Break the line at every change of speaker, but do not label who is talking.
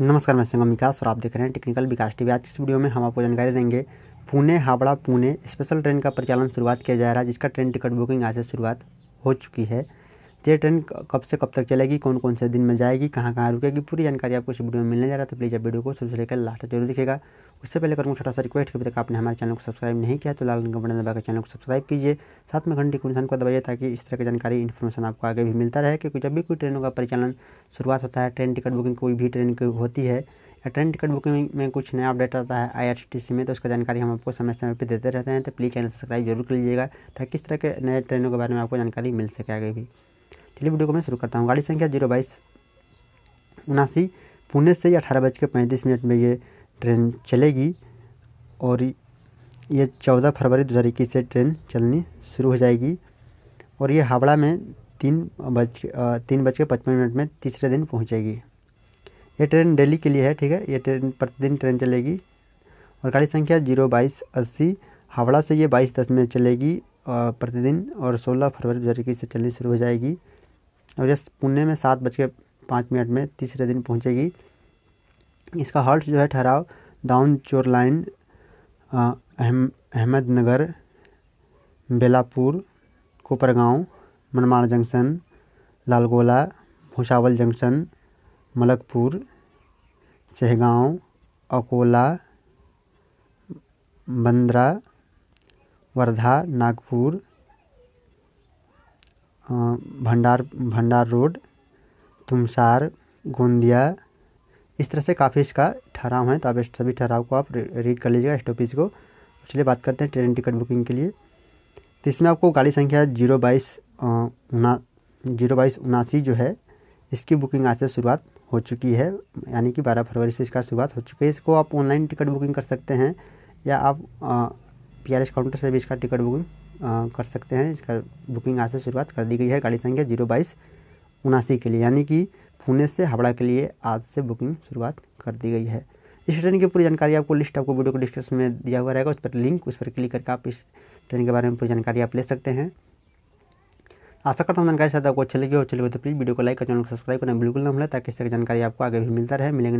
नमस्कार मैं संगम विकास और आप देख रहे हैं टेक्निकल विकास टीवी आज इस वीडियो में हम आपको जानकारी देंगे पुणे हावड़ा पुणे स्पेशल ट्रेन का परिचालन शुरुआत किया जा रहा है जिसका ट्रेन टिकट बुकिंग आज से शुरुआत हो चुकी है ये ट्रेन कब से कब तक चलेगी कौन कौन से दिन में जाएगी कहाँ कहाँ रुकेगी पूरी जानकारी आपको इस वीडियो में मिलने जा रहा है तो प्लीज़ आप वीडियो को शुरू से लेकर लास्ट तक जरूर देखेगा उससे पहले करूँगा छोटा सा रिक्वेस्ट अभी तक आपने हमारे चैनल को सब्सक्राइब नहीं किया तो लाल रंग बटन दबाकर चैनल को सब्सक्राइब कीजिए साथ में घंटे के को दबाइए ताकि इस तरह की जानकारी इन्फॉर्मेशन आपको आगे भी मिलता रहे क्योंकि जब भी कोई ट्रेनों का परिचालन शुरुआत होता है ट्रेन टिकट बुकिंग कोई भी ट्रेन की होती है या ट्रेन टिकट बुकिंग में कुछ नया अपडेट आता है आई में तो उसका जानकारी हम आपको समय समय पर देते रहते हैं तो प्लीज़ चैनल सब्सक्राइब जरूर कर लीजिएगा ताकि इस तरह के नए ट्रेनों के बारे में आपको जानकारी मिल सके आगे भी चलिए वीडियो को मैं शुरू करता हूँ गाड़ी संख्या जीरो बाईस उनासी पुणे से अठारह बज के पैंतीस मिनट में ये ट्रेन चलेगी और ये चौदह फरवरी दो हज़ार इक्कीस से ट्रेन चलनी शुरू हो जाएगी और ये हावड़ा में तीन बज तीन बज के पचपन मिनट में तीसरे दिन पहुँचेगी ये ट्रेन डेली के लिए है ठीक है ये ट्रेन प्रतिदिन ट्रेन चलेगी और गाड़ी संख्या जीरो बाईस अस्सी हावड़ा से ये बाईस दस में चलेगी प्रतिदिन और सोलह फरवरी दो हज़ार इक्कीस से चलनी शुरू हो जाएगी और यह पुणे में सात बज के पाँच मिनट में तीसरे दिन पहुंचेगी इसका हॉल्ट जो है ठहराव दाउन चोर लाइन अहम Ahmednagar Belapur Kopargaon Manmad junction Lalgola Bhusawal junction Malkapur Shegaon Akola Bandra Wardha Nagpur Bhandara Bhandara road तुमसार Gondia इस तरह से काफ़ी इसका ठहराव है तो आप सभी ठहराव को आप रीड कर लीजिएगा स्टॉपेज को चलिए बात करते हैं ट्रेन टिकट बुकिंग के लिए तो इसमें आपको गाड़ी संख्या जीरो बाईस उना जीरो बाईस उनासी जो है इसकी बुकिंग आज से शुरुआत हो चुकी है यानी कि बारह फरवरी से इसका शुरुआत हो चुकी है इसको आप ऑनलाइन टिकट बुकिंग कर सकते हैं या आप पी आर एस काउंटर से भी इसका टिकट बुकिंग आ, कर सकते हैं इसका बुकिंग आज से शुरुआत कर दी गई है गाड़ी संख्या जीरो बाईस उनासी के लिए यानी कि पुणे से हावड़ा के लिए आज से बुकिंग शुरुआत कर दी गई है इस ट्रेन की पूरी जानकारी आपको लिस्ट आपको वीडियो को डिस्क्रिप्शन में दिया हुआ रहेगा उस पर लिंक उस पर क्लिक करके आप इस ट्रेन के बारे में पूरी जानकारी आप ले सकते हैं आशा करता हूँ जानकारी साथ आपको अच्छी लगी तो और चलेगी तो प्लीज़ वीडियो को लाइक और चैनल को सब्सक्राइब करना बिल्कुल ना भूलें ताकि इस तरह की जानकारी आपको आगे भी मिलता रहे मिलेंगे